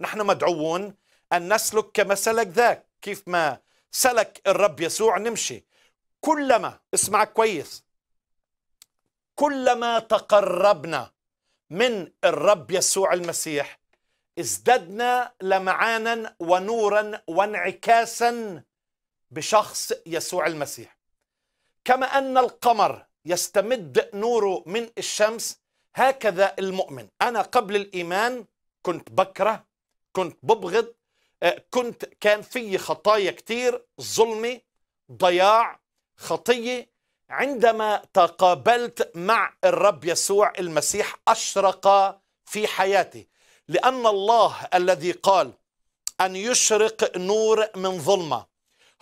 نحن مدعوون أن نسلك كما سلك ذاك كيف ما سلك الرب يسوع نمشي كلما اسمع كويس كلما تقربنا من الرب يسوع المسيح ازددنا لمعانا ونورا وانعكاسا بشخص يسوع المسيح كما ان القمر يستمد نوره من الشمس هكذا المؤمن انا قبل الايمان كنت بكره كنت ببغض آه، كنت كان في خطايا كتير ظلمة ضياع خطية عندما تقابلت مع الرب يسوع المسيح أشرق في حياتي لأن الله الذي قال أن يشرق نور من ظلمة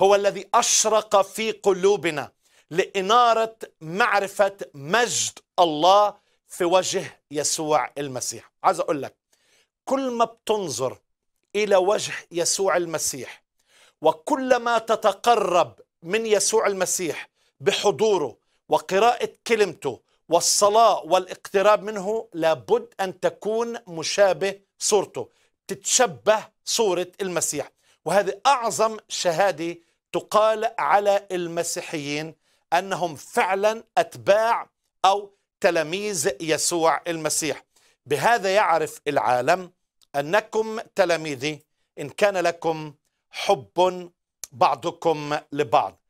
هو الذي أشرق في قلوبنا لإنارة معرفة مجد الله في وجه يسوع المسيح عايز أقول لك كل ما بتنظر الى وجه يسوع المسيح وكلما تتقرب من يسوع المسيح بحضوره وقراءه كلمته والصلاه والاقتراب منه لابد ان تكون مشابه صورته تتشبه صوره المسيح وهذه اعظم شهاده تقال على المسيحيين انهم فعلا اتباع او تلاميذ يسوع المسيح بهذا يعرف العالم أنكم تلاميذي إن كان لكم حب بعضكم لبعض